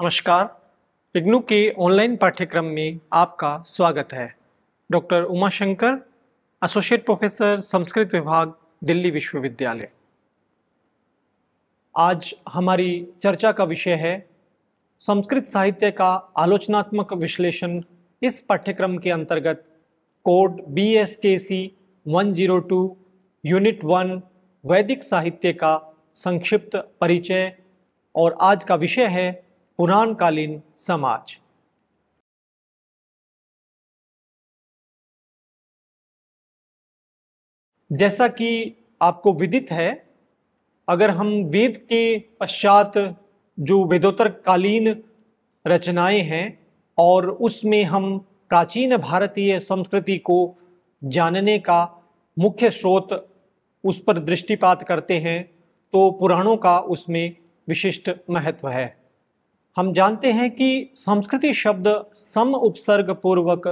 नमस्कार विग्नू के ऑनलाइन पाठ्यक्रम में आपका स्वागत है doctor Umashankar associate professor Sanskrit विभाग दिल्ली विश्वविद्यालय आज हमारी चर्चा का विषय है संस्कृत साहित्य का आलोचनात्मक विश्लेषण इस पाठ्यक्रम के अंतर्गत code B S K C one zero two unit one वैदिक साहित्य का संक्षिप्त परिचय और आज का विषय है पुराणकालीन समाज जैसा कि आपको विदित है अगर हम वेद के पश्चात जो वेदोत्तर कालीन रचनाएं हैं और उसमें हम प्राचीन भारतीय संस्कृति को जानने का मुख्य स्रोत उस पर दृष्टिपात करते हैं तो पुराणों का उसमें विशिष्ट महत्व है हम जानते हैं कि संस्कृति शब्द सम उपसर्ग पूर्वक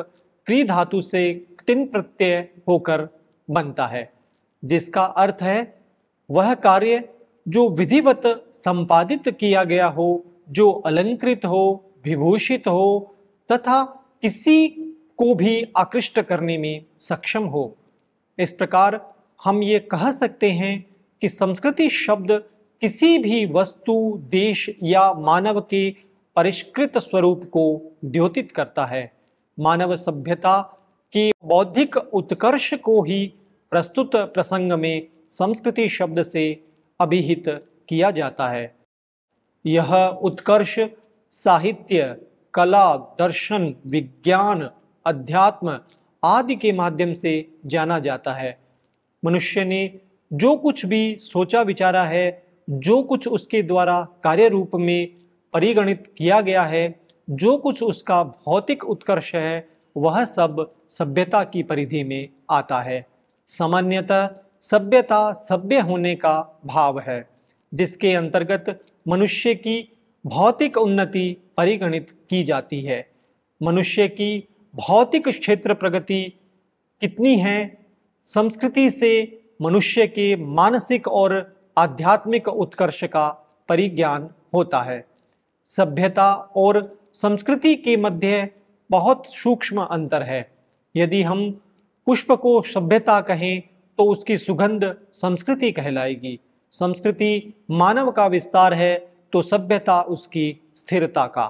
क्री धातु से तिन प्रत्यय होकर बनता है जिसका अर्थ है वह कार्य जो विधिवत संपादित किया गया हो जो अलंकृत हो विभूषित हो तथा किसी को भी आकृष्ट करने में सक्षम हो इस प्रकार हम ये कह सकते हैं कि संस्कृति शब्द किसी भी वस्तु देश या मानव के परिष्कृत स्वरूप को द्योतित करता है मानव सभ्यता के बौद्धिक उत्कर्ष को ही प्रस्तुत प्रसंग में संस्कृति शब्द से अभिहित किया जाता है यह उत्कर्ष साहित्य कला दर्शन विज्ञान अध्यात्म आदि के माध्यम से जाना जाता है मनुष्य ने जो कुछ भी सोचा विचारा है जो कुछ उसके द्वारा कार्य रूप में परिगणित किया गया है जो कुछ उसका भौतिक उत्कर्ष है वह सब सभ्यता की परिधि में आता है सामान्यतः सभ्यता सभ्य होने का भाव है जिसके अंतर्गत मनुष्य की भौतिक उन्नति परिगणित की जाती है मनुष्य की भौतिक क्षेत्र प्रगति कितनी है संस्कृति से मनुष्य के मानसिक और आध्यात्मिक उत्कर्ष का परिज्ञान होता है सभ्यता और संस्कृति के मध्य बहुत सूक्ष्म अंतर है यदि हम पुष्प को सभ्यता कहें तो उसकी सुगंध संस्कृति कहलाएगी संस्कृति मानव का विस्तार है तो सभ्यता उसकी स्थिरता का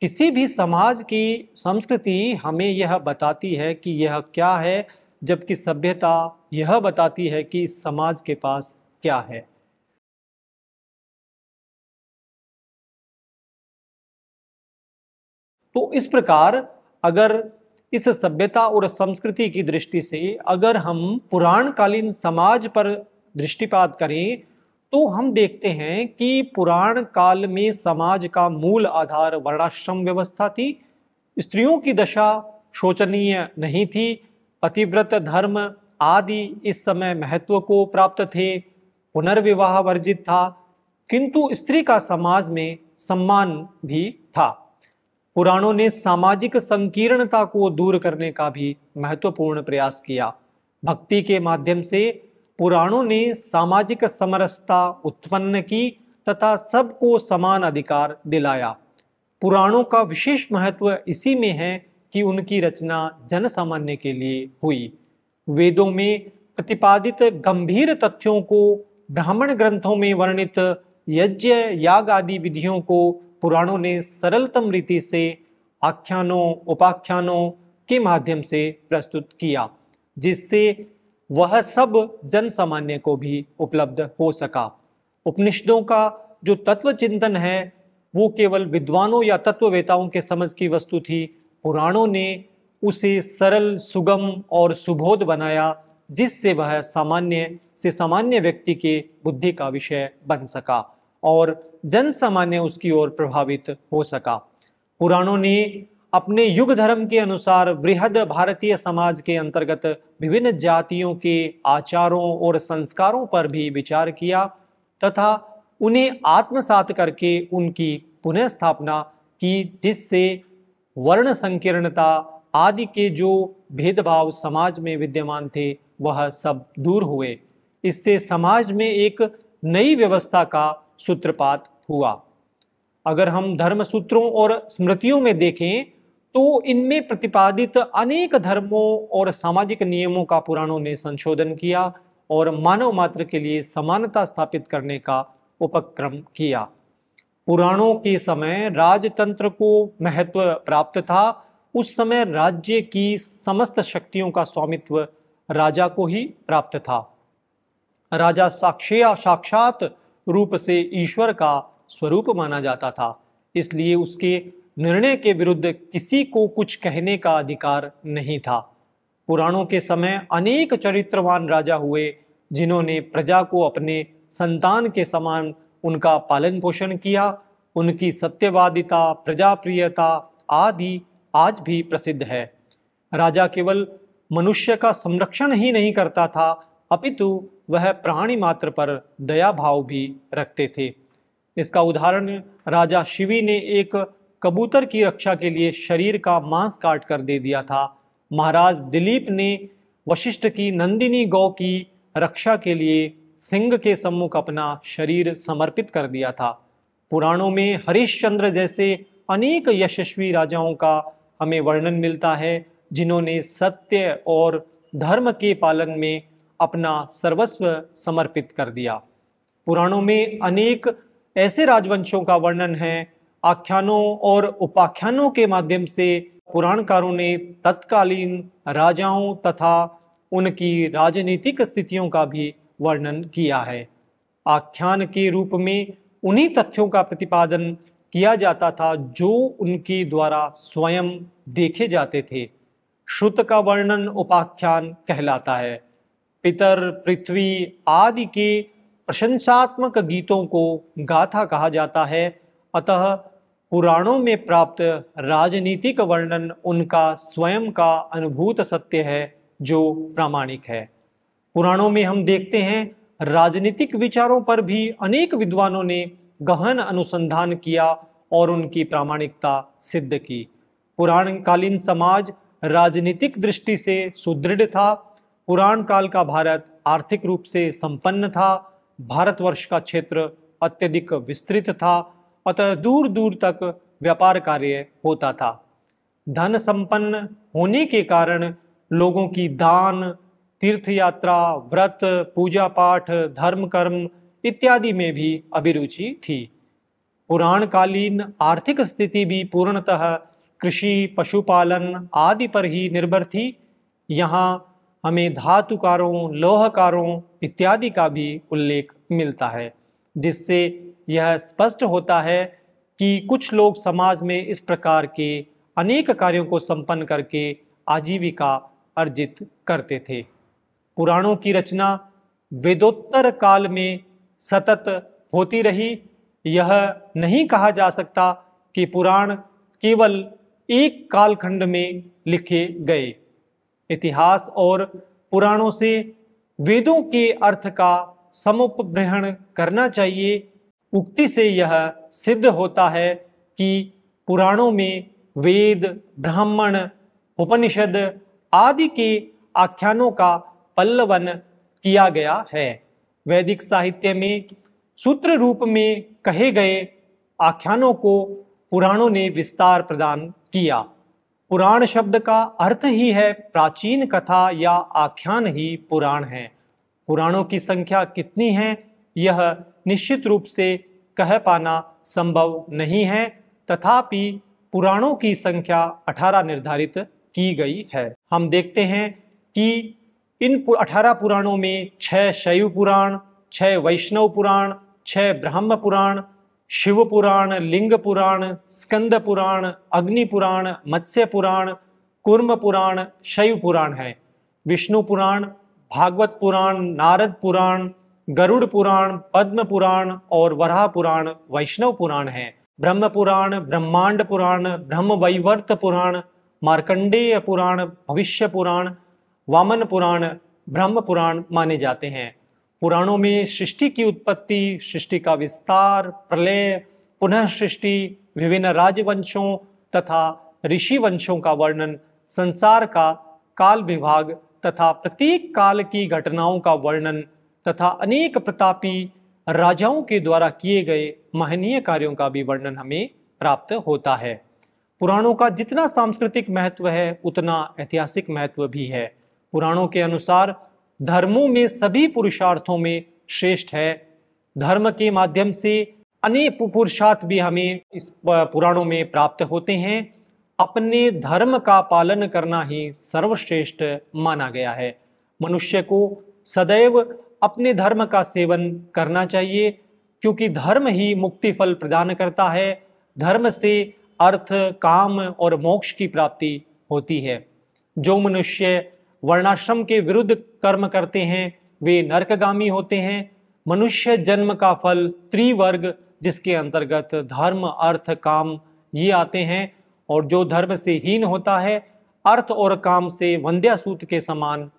किसी भी समाज की संस्कृति हमें यह बताती है कि यह क्या है जबकि सभ्यता यह बताती है कि इस समाज के पास क्या है तो इस प्रकार अगर इस सभ्यता और संस्कृति की दृष्टि से अगर हम पुराणकालीन समाज पर दृष्टिपात करें तो हम देखते हैं कि पुराण काल में समाज का मूल आधार वर्णाश्रम व्यवस्था थी स्त्रियों की दशा शोचनीय नहीं थी पतिव्रत धर्म आदि इस समय महत्व को प्राप्त थे पुनर्विवाह वर्जित था किंतु स्त्री का समाज में सम्मान भी था पुराणों ने सामाजिक संकीर्णता को दूर करने का भी महत्वपूर्ण प्रयास किया भक्ति के माध्यम से पुराणों ने सामाजिक समरसता उत्पन्न की तथा सबको समान अधिकार दिलाया पुराणों का विशेष महत्व इसी में है कि उनकी रचना जनसामान्य के लिए हुई वेदों में प्रतिपादित गंभीर तथ्यों को ब्राह्मण ग्रंथों में वर्णित यज्ञ याग आदि विधियों को पुराणों ने सरलतम रीति से आख्यानों उपाख्यानों के माध्यम से प्रस्तुत किया जिससे वह सब जन सामान्य को भी उपलब्ध हो सका उपनिषदों का जो तत्व चिंतन है वो केवल विद्वानों या तत्ववेताओं के समझ की वस्तु थी पुराणों ने उसे सरल सुगम और सुबोध बनाया जिससे वह सामान्य से सामान्य व्यक्ति के बुद्धि का विषय बन सका और जन सामान्य उसकी ओर प्रभावित हो सका पुराणों ने अपने युग धर्म के अनुसार वृहद भारतीय समाज के अंतर्गत विभिन्न जातियों के आचारों और संस्कारों पर भी विचार किया तथा उन्हें आत्मसात करके उनकी पुनः स्थापना की जिससे वर्ण संकीर्णता आदि के जो भेदभाव समाज में विद्यमान थे वह सब दूर हुए इससे समाज में एक नई व्यवस्था का सूत्रपात हुआ अगर हम धर्म सूत्रों और स्मृतियों में देखें तो इनमें प्रतिपादित अनेक धर्मों और सामाजिक नियमों का पुराणों ने संशोधन किया और मानव मात्र के लिए समानता स्थापित करने का उपक्रम किया पुराणों के समय राजतंत्र को महत्व प्राप्त था उस समय राज्य की समस्त शक्तियों का स्वामित्व राजा को ही प्राप्त था राजा साक्षया साक्षात रूप से ईश्वर का स्वरूप माना जाता था इसलिए उसके निर्णय के विरुद्ध किसी को कुछ कहने का अधिकार नहीं था पुराणों के समय अनेक चरित्रवान राजा हुए जिन्होंने प्रजा को अपने संतान के समान उनका पालन पोषण किया उनकी सत्यवादिता प्रजाप्रियता आदि आज भी प्रसिद्ध है राजा केवल मनुष्य का संरक्षण ही नहीं करता था अपितु वह प्राणी मात्र पर दया भाव भी रखते थे इसका उदाहरण राजा शिवी ने एक कबूतर की रक्षा के लिए शरीर का मांस काट कर दे दिया था महाराज दिलीप ने वशिष्ठ की नंदिनी गौ की रक्षा के लिए सिंह के सम्मुख अपना शरीर समर्पित कर दिया था पुराणों में हरिश्चंद्र जैसे अनेक यशस्वी राजाओं का हमें वर्णन मिलता है जिन्होंने सत्य और धर्म के पालन में अपना सर्वस्व समर्पित कर दिया पुराणों में अनेक ऐसे राजवंशों का वर्णन है आख्यानों और उपाख्यानों के माध्यम से पुराणकारों ने तत्कालीन राजाओं तथा उनकी राजनीतिक स्थितियों का भी वर्णन किया है आख्यान के रूप में उन्हीं तथ्यों का प्रतिपादन किया जाता था जो उनके द्वारा स्वयं देखे जाते थे श्रुत का वर्णन उपाख्यान कहलाता है पितर पृथ्वी आदि के प्रशंसात्मक गीतों को गाथा कहा जाता है अतः पुराणों में प्राप्त राजनीतिक वर्णन उनका स्वयं का अनुभूत सत्य है जो प्रामाणिक है पुराणों में हम देखते हैं राजनीतिक विचारों पर भी अनेक विद्वानों ने गहन अनुसंधान किया और उनकी प्रामाणिकता सिद्ध की पुराणकालीन समाज राजनीतिक दृष्टि से सुदृढ़ था पुराण काल का भारत आर्थिक रूप से संपन्न था भारतवर्ष का क्षेत्र अत्यधिक विस्तृत था अतः दूर दूर तक व्यापार कार्य होता था धन संपन्न होने के कारण लोगों की दान तीर्थ यात्रा व्रत पूजा पाठ धर्म कर्म इत्यादि में भी अभिरुचि थी पुराणकालीन आर्थिक स्थिति भी पूर्णतः कृषि पशुपालन आदि पर ही निर्भर थी यहाँ हमें धातुकारों लोहकारों इत्यादि का भी उल्लेख मिलता है जिससे यह स्पष्ट होता है कि कुछ लोग समाज में इस प्रकार के अनेक कार्यों को संपन्न करके आजीविका अर्जित करते थे पुराणों की रचना वेदोत्तर काल में सतत होती रही यह नहीं कहा जा सकता कि पुराण केवल एक कालखंड में लिखे गए इतिहास और पुराणों से वेदों के अर्थ का समुपग्रहण करना चाहिए उक्ति से यह सिद्ध होता है कि पुराणों में वेद ब्राह्मण उपनिषद आदि के आख्यानों का पल्लवन किया गया है वैदिक साहित्य में सूत्र रूप में कहे गए आख्यानों को पुराणों ने विस्तार प्रदान किया पुराण शब्द का अर्थ ही है प्राचीन कथा या आख्यान ही पुराण है पुराणों की संख्या कितनी है यह निश्चित रूप से कह पाना संभव नहीं है तथापि पुराणों की संख्या 18 निर्धारित की गई है हम देखते हैं कि इन 18 पुराणों में छह शैव पुराण छह वैष्णव पुराण छह ब्रह्म पुराण शिव पुराण लिंग पुराण स्कंद पुराण अग्नि पुराण मत्स्य पुराण कुर्म पुराण शैव पुराण है विष्णु पुराण भागवत पुराण नारद पुराण गरुड़ पुराण पद्म पुराण और वराह पुराण वैष्णव पुराण है ब्रह्म पुराण ब्रह्मांड पुराण ब्रह्म वैवर्त पुराण मार्कंडेय पुराण भविष्य पुराण वामन पुराण ब्रह्म पुराण माने जाते हैं पुराणों में सृष्टि की उत्पत्ति सृष्टि का विस्तार प्रलय पुनः सृष्टि विभिन्न राजवंशों तथा ऋषि वंशों का वर्णन संसार का काल विभाग तथा प्रत्येक काल की घटनाओं का वर्णन तथा अनेक प्रतापी राजाओं के द्वारा किए गए महनीय कार्यों का भी वर्णन हमें प्राप्त होता है पुराणों का जितना सांस्कृतिक महत्व है उतना ऐतिहासिक महत्व भी है पुराणों के अनुसार धर्मों में सभी पुरुषार्थों में श्रेष्ठ है धर्म के माध्यम से अनेक पुरुषार्थ भी हमें इस पुराणों में प्राप्त होते हैं अपने धर्म का पालन करना ही सर्वश्रेष्ठ माना गया है मनुष्य को सदैव अपने धर्म का सेवन करना चाहिए क्योंकि धर्म ही मुक्ति फल प्रदान करता है धर्म से अर्थ काम और मोक्ष की प्राप्ति होती है जो मनुष्य वर्णाश्रम के विरुद्ध कर्म करते हैं वे नरकगामी होते हैं मनुष्य जन्म का फल त्रिवर्ग जिसके अंतर्गत धर्म अर्थ काम ये आते हैं और जो धर्म से हीन होता है अर्थ और काम से वंद्या के समान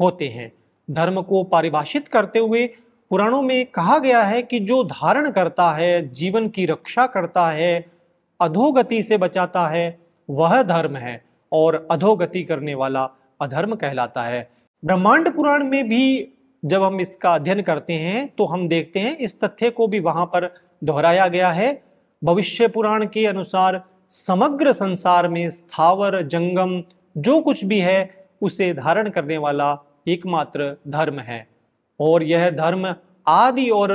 होते हैं धर्म को परिभाषित करते हुए पुराणों में कहा गया है कि जो धारण करता है जीवन की रक्षा करता है अधोगति से बचाता है वह धर्म है और अधोगति करने वाला अधर्म कहलाता है ब्रह्मांड पुराण में भी जब हम इसका अध्ययन करते हैं तो हम देखते हैं इस तथ्य को भी वहां पर दोहराया गया है भविष्य पुराण के अनुसार समग्र संसार में स्थावर जंगम जो कुछ भी है उसे धारण करने वाला एकमात्र धर्म है और यह धर्म आदि और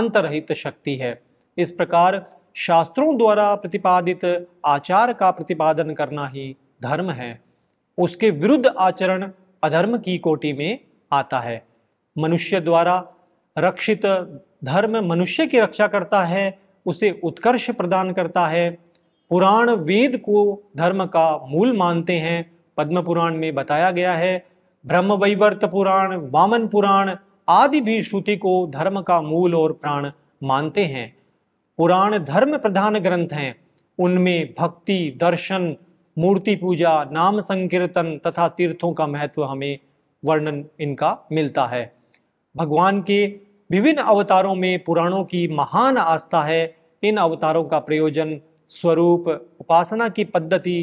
अंतरहित शक्ति है इस प्रकार शास्त्रों द्वारा प्रतिपादित आचार का प्रतिपादन करना ही धर्म है उसके विरुद्ध आचरण अधर्म की कोटि में आता है मनुष्य द्वारा रक्षित धर्म मनुष्य की रक्षा करता है उसे उत्कर्ष प्रदान करता है पुराण वेद को धर्म का मूल मानते हैं पद्म पुराण में बताया गया है ब्रह्म वैवर्त पुराण वामन पुराण आदि भी श्रुति को धर्म का मूल और प्राण मानते हैं पुराण धर्म प्रधान ग्रंथ हैं उनमें भक्ति दर्शन मूर्ति पूजा नाम संकीर्तन तथा तीर्थों का महत्व हमें वर्णन इनका मिलता है भगवान के विभिन्न अवतारों में पुराणों की महान आस्था है इन अवतारों का प्रयोजन स्वरूप उपासना की पद्धति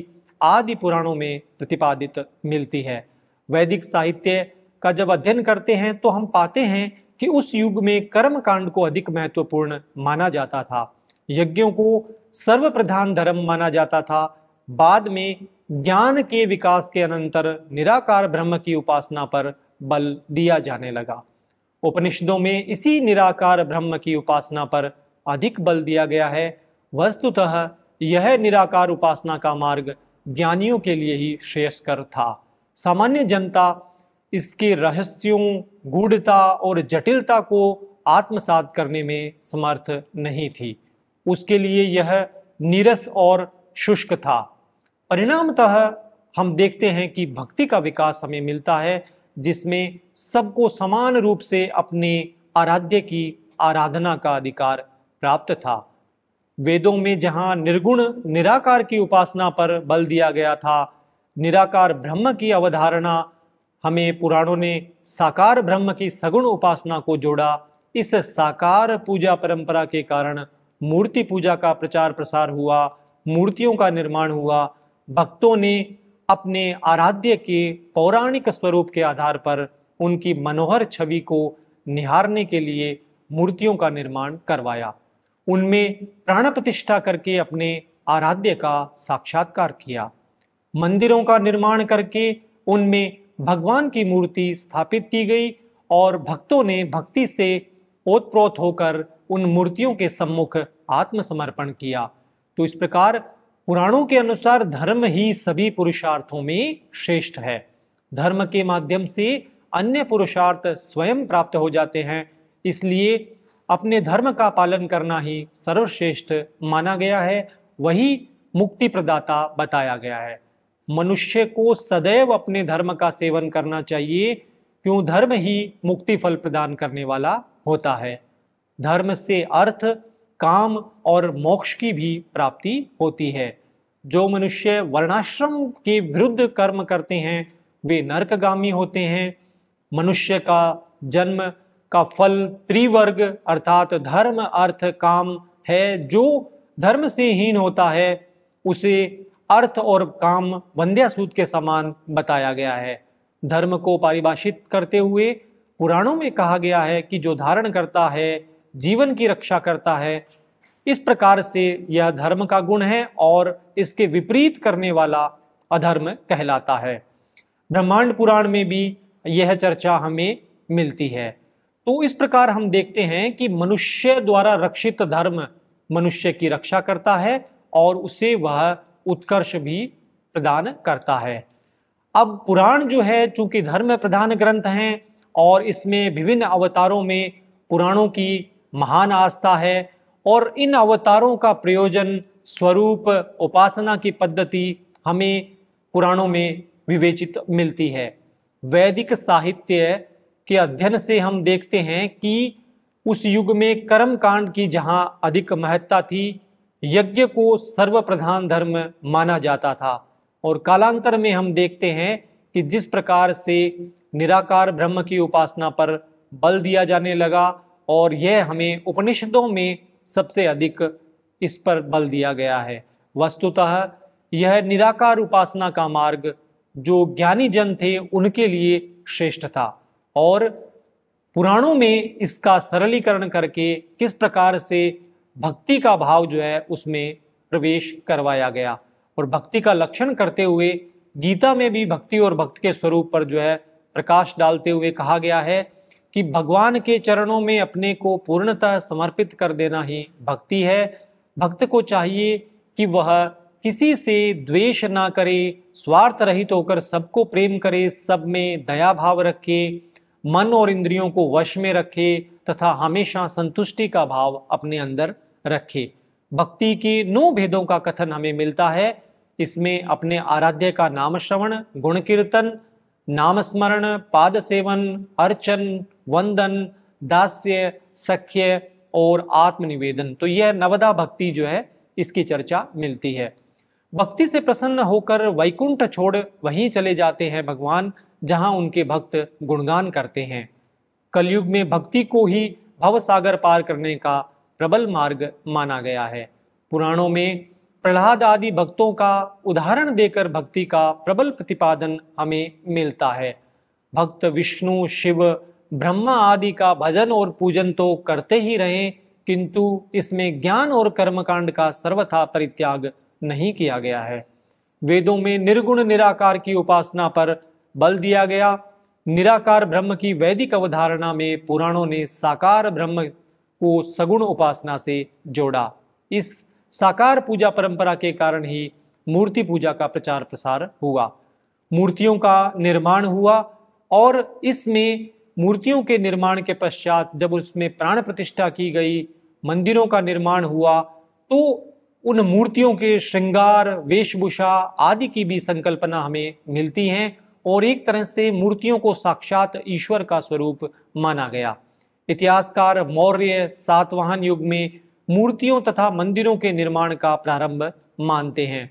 आदि पुराणों में प्रतिपादित मिलती है वैदिक साहित्य का जब अध्ययन करते हैं तो हम पाते हैं कि उस युग में कर्म कांड को अधिक महत्वपूर्ण माना जाता था यज्ञों को सर्वप्रधान धर्म माना जाता था बाद में ज्ञान के विकास के अनंतर निराकार ब्रह्म की उपासना पर बल दिया जाने लगा उपनिषदों में इसी निराकार ब्रह्म की उपासना पर अधिक बल दिया गया है वस्तुतः यह निराकार उपासना का मार्ग ज्ञानियों के लिए ही श्रेयस्कर था सामान्य जनता इसके रहस्यों गूढ़ता और जटिलता को आत्मसात करने में समर्थ नहीं थी उसके लिए यह नीरस और शुष्क था परिणामतः हम देखते हैं कि भक्ति का विकास हमें मिलता है जिसमें सबको समान रूप से अपने आराध्य की आराधना का अधिकार प्राप्त था वेदों में जहाँ निर्गुण निराकार की उपासना पर बल दिया गया था निराकार ब्रह्म की अवधारणा हमें पुराणों ने साकार ब्रह्म की सगुण उपासना को जोड़ा इस साकार पूजा परंपरा के कारण मूर्ति पूजा का प्रचार प्रसार हुआ मूर्तियों का निर्माण हुआ भक्तों ने अपने आराध्य के पौराणिक स्वरूप के आधार पर उनकी मनोहर छवि को निहारने के लिए मूर्तियों का निर्माण करवाया उनमें प्राण प्रतिष्ठा करके अपने आराध्य का साक्षात्कार किया मंदिरों का निर्माण करके उनमें भगवान की मूर्ति स्थापित की गई और भक्तों ने भक्ति से ओतप्रोत होकर उन मूर्तियों के सम्मुख आत्मसमर्पण किया तो इस प्रकार पुराणों के अनुसार धर्म ही सभी पुरुषार्थों में श्रेष्ठ है धर्म के माध्यम से अन्य पुरुषार्थ स्वयं प्राप्त हो जाते हैं इसलिए अपने धर्म का पालन करना ही सर्वश्रेष्ठ माना गया है वही मुक्ति प्रदाता बताया गया है मनुष्य को सदैव अपने धर्म का सेवन करना चाहिए क्यों धर्म ही मुक्ति फल प्रदान करने वाला होता है धर्म से अर्थ काम और मोक्ष की भी प्राप्ति होती है जो मनुष्य वर्णाश्रम के विरुद्ध कर्म करते हैं वे नरकगामी होते हैं मनुष्य का जन्म का फल त्रिवर्ग अर्थात धर्म अर्थ काम है जो धर्म से हीन होता है उसे अर्थ और काम वंद्यासूत के समान बताया गया है धर्म को परिभाषित करते हुए पुराणों में कहा गया है कि जो धारण करता है जीवन की रक्षा करता है इस प्रकार से यह धर्म का गुण है और इसके विपरीत करने वाला अधर्म कहलाता है ब्रह्मांड पुराण में भी यह चर्चा हमें मिलती है तो इस प्रकार हम देखते हैं कि मनुष्य द्वारा रक्षित धर्म मनुष्य की रक्षा करता है और उसे वह उत्कर्ष भी प्रदान करता है अब पुराण जो है चूंकि धर्म प्रधान ग्रंथ हैं और इसमें विभिन्न अवतारों में पुराणों की महान आस्था है और इन अवतारों का प्रयोजन स्वरूप उपासना की पद्धति हमें पुराणों में विवेचित मिलती है वैदिक साहित्य के अध्ययन से हम देखते हैं कि उस युग में कर्म कांड की जहाँ अधिक महत्ता थी यज्ञ को सर्वप्रधान धर्म माना जाता था और कालांतर में हम देखते हैं कि जिस प्रकार से निराकार ब्रह्म की उपासना पर बल दिया जाने लगा और यह हमें उपनिषदों में सबसे अधिक इस पर बल दिया गया है वस्तुतः यह निराकार उपासना का मार्ग जो ज्ञानी जन थे उनके लिए श्रेष्ठ था और पुराणों में इसका सरलीकरण करके किस प्रकार से भक्ति का भाव जो है उसमें प्रवेश करवाया गया और भक्ति का लक्षण करते हुए गीता में भी भक्ति और भक्त के स्वरूप पर जो है प्रकाश डालते हुए कहा गया है कि भगवान के चरणों में अपने को पूर्णतः समर्पित कर देना ही भक्ति है भक्त को चाहिए कि वह किसी से द्वेष ना करे स्वार्थ रहित होकर सबको प्रेम करे सब में दया भाव रखे मन और इंद्रियों को वश में रखे तथा हमेशा संतुष्टि का भाव अपने अंदर रखे भक्ति के नौ भेदों का कथन हमें मिलता है इसमें अपने आराध्य का नाम श्रवण गुण कीर्तन नाम स्मरण पाद सेवन अर्चन वंदन दास्य सख्य और आत्मनिवेदन तो यह नवदा भक्ति जो है इसकी चर्चा मिलती है भक्ति से प्रसन्न होकर वैकुंठ छोड़ वहीं चले जाते हैं भगवान जहां उनके भक्त गुणगान करते हैं कलयुग में भक्ति को ही भवसागर पार करने का प्रबल मार्ग माना गया है पुराणों में प्रहलाद आदि भक्तों का उदाहरण देकर भक्ति का प्रबल प्रतिपादन हमें मिलता है भक्त विष्णु शिव ब्रह्मा आदि का भजन और पूजन तो करते ही रहें किंतु इसमें ज्ञान और कर्मकांड का सर्वथा परित्याग नहीं किया गया है वेदों में निर्गुण निराकार की उपासना पर बल दिया गया निराकार ब्रह्म की वैदिक अवधारणा में पुराणों ने साकार ब्रह्म को सगुण उपासना से जोड़ा इस साकार पूजा परंपरा के कारण ही मूर्ति पूजा का प्रचार प्रसार हुआ मूर्तियों का निर्माण हुआ और इसमें मूर्तियों के निर्माण के पश्चात जब उसमें प्राण प्रतिष्ठा की गई मंदिरों का निर्माण हुआ तो उन मूर्तियों के श्रृंगार वेशभूषा आदि की भी संकल्पना हमें मिलती हैं और एक तरह से मूर्तियों को साक्षात ईश्वर का स्वरूप माना गया इतिहासकार मौर्य सातवाहन युग में मूर्तियों तथा मंदिरों के निर्माण का प्रारंभ मानते हैं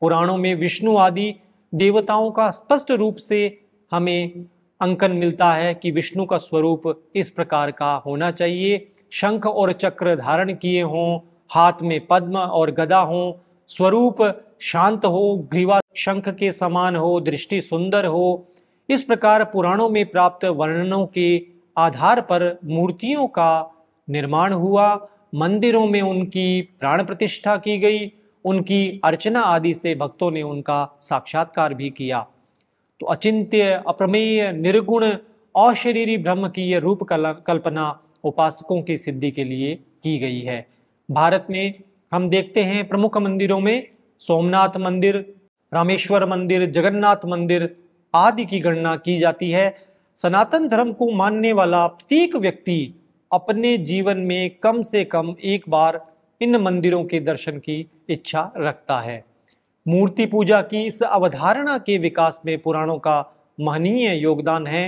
पुराणों में विष्णु आदि देवताओं का स्पष्ट रूप से हमें अंकन मिलता है कि विष्णु का स्वरूप इस प्रकार का होना चाहिए शंख और चक्र धारण किए हों हाथ में पद्म और गदा हो स्वरूप शांत हो ग्रीवा शंख के समान हो दृष्टि सुंदर हो इस प्रकार पुराणों में प्राप्त वर्णनों के आधार पर मूर्तियों का निर्माण हुआ मंदिरों में उनकी प्राण प्रतिष्ठा की गई उनकी अर्चना आदि से भक्तों ने उनका साक्षात्कार भी किया तो अचिंत्य अप्रमेय निर्गुण अशरीरी ब्रह्म की यह रूप कल्पना उपासकों की सिद्धि के लिए की गई है भारत में हम देखते हैं प्रमुख मंदिरों में सोमनाथ मंदिर रामेश्वर मंदिर जगन्नाथ मंदिर आदि की गणना की जाती है सनातन धर्म को मानने वाला प्रत्येक व्यक्ति अपने जीवन में कम से कम एक बार इन मंदिरों के दर्शन की इच्छा रखता है मूर्ति पूजा की इस अवधारणा के विकास में पुराणों का महनीय योगदान है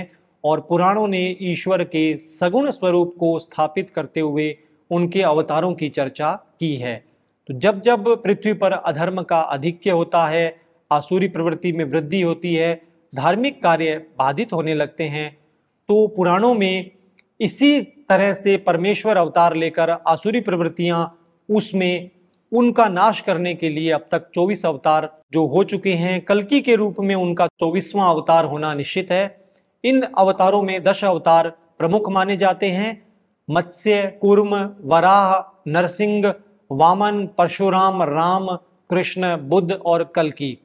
और पुराणों ने ईश्वर के सगुण स्वरूप को स्थापित करते हुए उनके अवतारों की चर्चा की है तो जब जब पृथ्वी पर अधर्म का आधिक्य होता है आसुरी प्रवृत्ति में वृद्धि होती है धार्मिक कार्य बाधित होने लगते हैं तो पुराणों में इसी तरह से परमेश्वर अवतार लेकर आसुरी प्रवृत्तियां उसमें उनका नाश करने के लिए अब तक 24 अवतार जो हो चुके हैं कलकी के रूप में उनका चौबीसवां अवतार होना निश्चित है इन अवतारों में दश अवतार प्रमुख माने जाते हैं मत्स्य कुर्म वराह नरसिंह वामन परशुराम राम कृष्ण बुद्ध और कलकी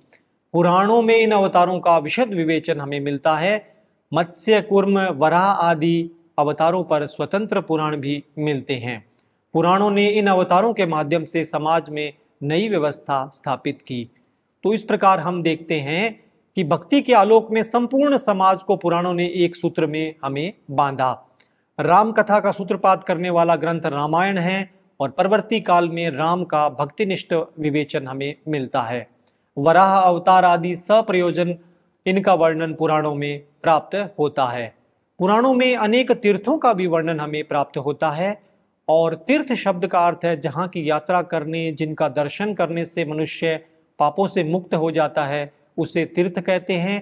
पुराणों में इन अवतारों का विशद विवेचन हमें मिलता है मत्स्य कुर्म वराह आदि अवतारों पर स्वतंत्र पुराण भी मिलते हैं पुराणों ने इन अवतारों के माध्यम से समाज में नई व्यवस्था स्थापित की तो इस प्रकार हम देखते हैं कि भक्ति के आलोक में संपूर्ण समाज को पुराणों ने एक सूत्र में हमें बांधा राम कथा का सूत्रपात करने वाला ग्रंथ रामायण है और परवर्ती काल में राम का भक्तिनिष्ठ विवेचन हमें मिलता है वराह अवतार आदि सप्रयोजन इनका वर्णन पुराणों में प्राप्त होता है पुराणों में अनेक तीर्थों का भी वर्णन हमें प्राप्त होता है और तीर्थ शब्द का अर्थ है जहाँ की यात्रा करने जिनका दर्शन करने से मनुष्य पापों से मुक्त हो जाता है उसे तीर्थ कहते हैं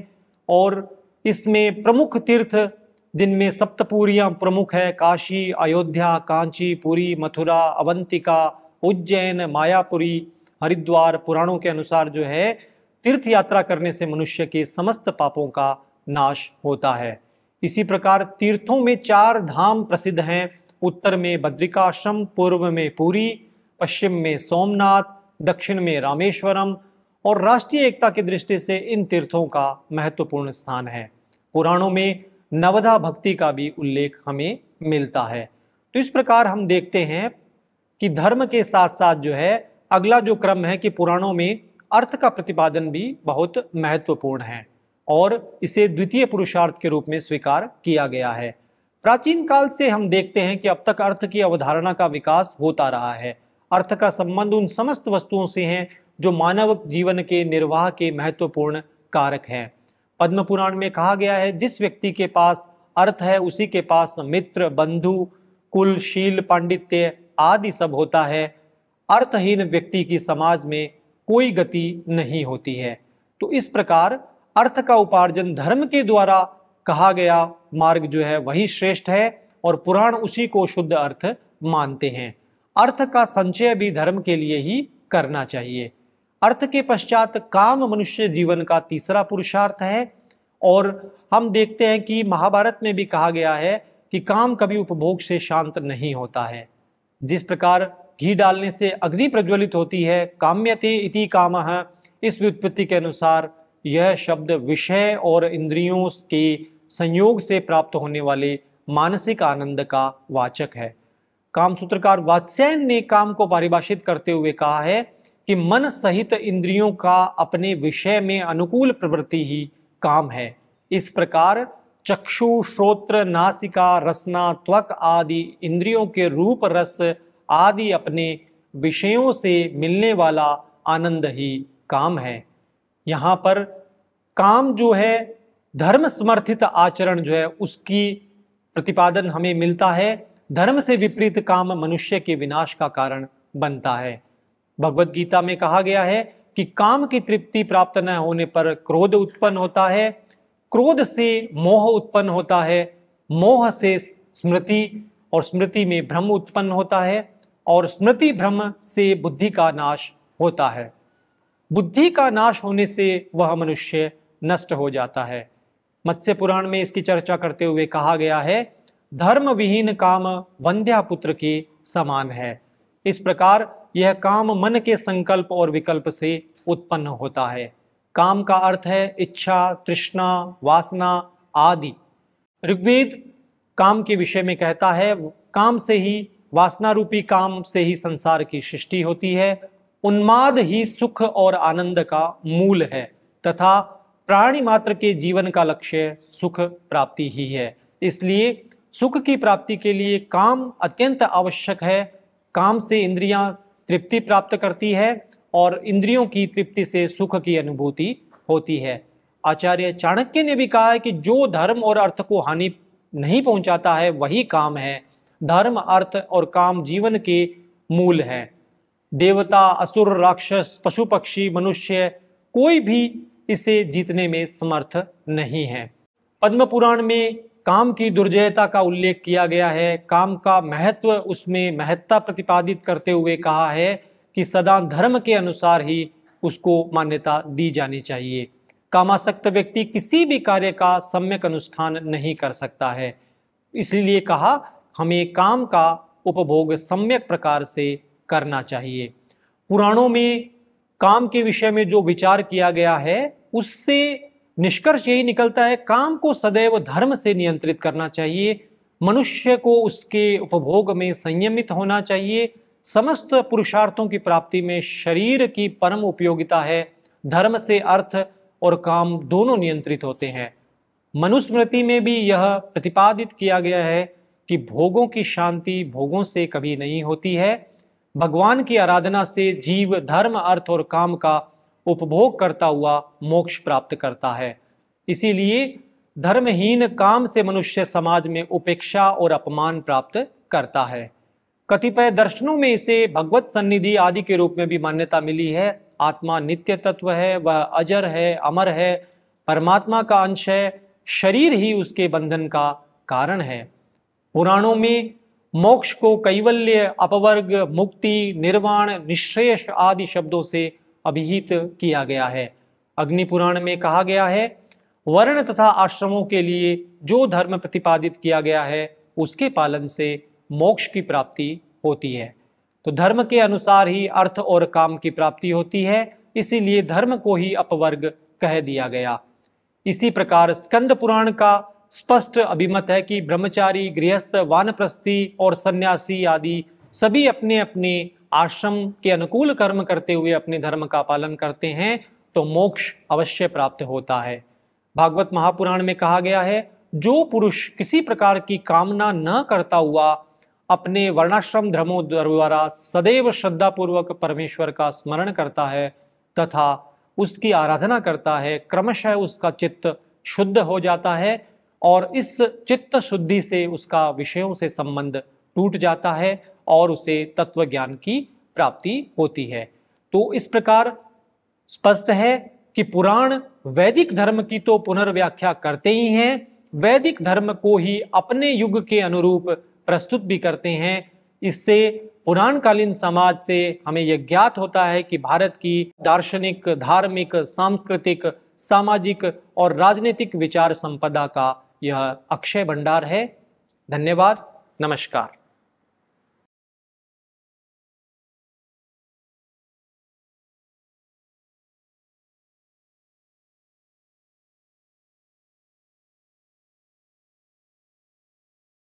और इसमें प्रमुख तीर्थ जिनमें सप्तपुरियाँ प्रमुख है काशी अयोध्या कांची पुरी मथुरा अवंतिका उज्जैन मायापुरी हरिद्वार पुराणों के अनुसार जो है तीर्थ यात्रा करने से मनुष्य के समस्त पापों का नाश होता है इसी प्रकार तीर्थों में चार धाम प्रसिद्ध हैं उत्तर में बद्रिकाश्रम पूर्व में पुरी पश्चिम में सोमनाथ दक्षिण में रामेश्वरम और राष्ट्रीय एकता की दृष्टि से इन तीर्थों का महत्वपूर्ण स्थान है पुराणों में नवधा भक्ति का भी उल्लेख हमें मिलता है तो इस प्रकार हम देखते हैं कि धर्म के साथ साथ जो है अगला जो क्रम है कि पुराणों में अर्थ का प्रतिपादन भी बहुत महत्वपूर्ण है और इसे द्वितीय पुरुषार्थ के रूप में स्वीकार किया गया है प्राचीन काल से हम देखते हैं कि अब तक अर्थ की अवधारणा का विकास होता रहा है अर्थ का संबंध उन समस्त वस्तुओं से है जो मानव जीवन के निर्वाह के महत्वपूर्ण कारक हैं पद्म पुराण में कहा गया है जिस व्यक्ति के पास अर्थ है उसी के पास मित्र बंधु कुल शील पांडित्य आदि सब होता है अर्थहीन व्यक्ति की समाज में कोई गति नहीं होती है तो इस प्रकार अर्थ का उपार्जन धर्म के द्वारा कहा गया मार्ग जो है वही श्रेष्ठ है और पुराण उसी को शुद्ध अर्थ मानते हैं अर्थ का संचय भी धर्म के लिए ही करना चाहिए अर्थ के पश्चात काम मनुष्य जीवन का तीसरा पुरुषार्थ है और हम देखते हैं कि महाभारत में भी कहा गया है कि काम कभी उपभोग से शांत नहीं होता है जिस प्रकार घी डालने से अग्नि प्रज्वलित होती है काम्यते इति काम इस व्युत्पत्ति के अनुसार यह शब्द विषय और इंद्रियों की संयोग से प्राप्त होने वाले मानसिक आनंद का वाचक है काम सूत्रकार वात्स्यन ने काम को परिभाषित करते हुए कहा है कि मन सहित इंद्रियों का अपने विषय में अनुकूल प्रवृत्ति ही काम है इस प्रकार चक्षु श्रोत्र नासिका रसना त्वक आदि इंद्रियों के रूप रस आदि अपने विषयों से मिलने वाला आनंद ही काम है यहाँ पर काम जो है धर्म समर्थित आचरण जो है उसकी प्रतिपादन हमें मिलता है धर्म से विपरीत काम मनुष्य के विनाश का कारण बनता है भगवत गीता में कहा गया है कि काम की तृप्ति प्राप्त न होने पर क्रोध उत्पन्न होता है क्रोध से मोह उत्पन्न होता है मोह से स्मृति और स्मृति में भ्रम उत्पन्न होता है और स्मृति भ्रम से बुद्धि का नाश होता है बुद्धि का नाश होने से वह मनुष्य नष्ट हो जाता है मत्स्य पुराण में इसकी चर्चा करते हुए कहा गया है धर्म विहीन काम वंध्या पुत्र के समान है इस प्रकार यह काम मन के संकल्प और विकल्प से उत्पन्न होता है काम का अर्थ है इच्छा तृष्णा वासना आदि ऋग्वेद काम के विषय में कहता है काम से ही वासना रूपी काम से ही संसार की सृष्टि होती है उन्माद ही सुख और आनंद का मूल है तथा प्राणी मात्र के जीवन का लक्ष्य सुख प्राप्ति ही है इसलिए सुख की प्राप्ति के लिए काम अत्यंत आवश्यक है काम से इंद्रियां तृप्ति प्राप्त करती है और इंद्रियों की तृप्ति से सुख की अनुभूति होती है आचार्य चाणक्य ने भी कहा है कि जो धर्म और अर्थ को हानि नहीं पहुंचाता है वही काम है धर्म अर्थ और काम जीवन के मूल हैं देवता असुर राक्षस पशु पक्षी मनुष्य कोई भी इसे जीतने में समर्थ नहीं है पद्म पुराण में काम की दुर्जयता का उल्लेख किया गया है काम का महत्व उसमें महत्ता प्रतिपादित करते हुए कहा है कि सदा धर्म के अनुसार ही उसको मान्यता दी जानी चाहिए कामासक्त व्यक्ति किसी भी कार्य का सम्यक अनुष्ठान नहीं कर सकता है इसलिए कहा हमें काम का उपभोग सम्यक प्रकार से करना चाहिए पुराणों में काम के विषय में जो विचार किया गया है उससे निष्कर्ष यही निकलता है काम को सदैव धर्म से नियंत्रित करना चाहिए मनुष्य को उसके उपभोग में संयमित होना चाहिए समस्त पुरुषार्थों की प्राप्ति में शरीर की परम उपयोगिता है धर्म से अर्थ और काम दोनों नियंत्रित होते हैं मनुस्मृति में भी यह प्रतिपादित किया गया है कि भोगों की शांति भोगों से कभी नहीं होती है भगवान की आराधना से जीव धर्म अर्थ और काम का उपभोग करता हुआ मोक्ष प्राप्त करता है इसीलिए धर्महीन काम से मनुष्य समाज में उपेक्षा और अपमान प्राप्त करता है कतिपय दर्शनों में इसे भगवत सन्निधि आदि के रूप में भी मान्यता मिली है आत्मा नित्य तत्व है वह अजर है अमर है परमात्मा का अंश है शरीर ही उसके बंधन का कारण है पुराणों में मोक्ष को कैवल्य अपवर्ग मुक्ति निर्वाण निश्रेष आदि शब्दों से अभिहित किया गया है अग्निपुराण में कहा गया है वर्ण तथा आश्रमों के लिए जो धर्म प्रतिपादित किया गया है उसके पालन से मोक्ष की प्राप्ति होती है तो धर्म के अनुसार ही अर्थ और काम की प्राप्ति होती है इसीलिए धर्म को ही अपवर्ग कह दिया गया इसी प्रकार स्कंद पुराण का स्पष्ट अभिमत है कि ब्रह्मचारी गृहस्थ वानप्रस्थी और सन्यासी आदि सभी अपने अपने आश्रम के अनुकूल कर्म करते हुए अपने धर्म का पालन करते हैं तो मोक्ष अवश्य प्राप्त होता है भागवत महापुराण में कहा गया है जो पुरुष किसी प्रकार की कामना न करता हुआ अपने वर्णाश्रम धर्मों द्वारा सदैव श्रद्धापूर्वक परमेश्वर का स्मरण करता है तथा उसकी आराधना करता है क्रमशः उसका चित्त शुद्ध हो जाता है और इस चित्त शुद्धि से उसका विषयों से संबंध टूट जाता है और उसे तत्व ज्ञान की प्राप्ति होती है तो इस प्रकार स्पष्ट है कि पुराण वैदिक धर्म की तो पुनर्व्याख्या करते ही हैं वैदिक धर्म को ही अपने युग के अनुरूप प्रस्तुत भी करते हैं इससे पुराणकालीन समाज से हमें यह ज्ञात होता है कि भारत की दार्शनिक धार्मिक सांस्कृतिक सामाजिक और राजनीतिक विचार संपदा का यह अक्षय भंडार है धन्यवाद नमस्कार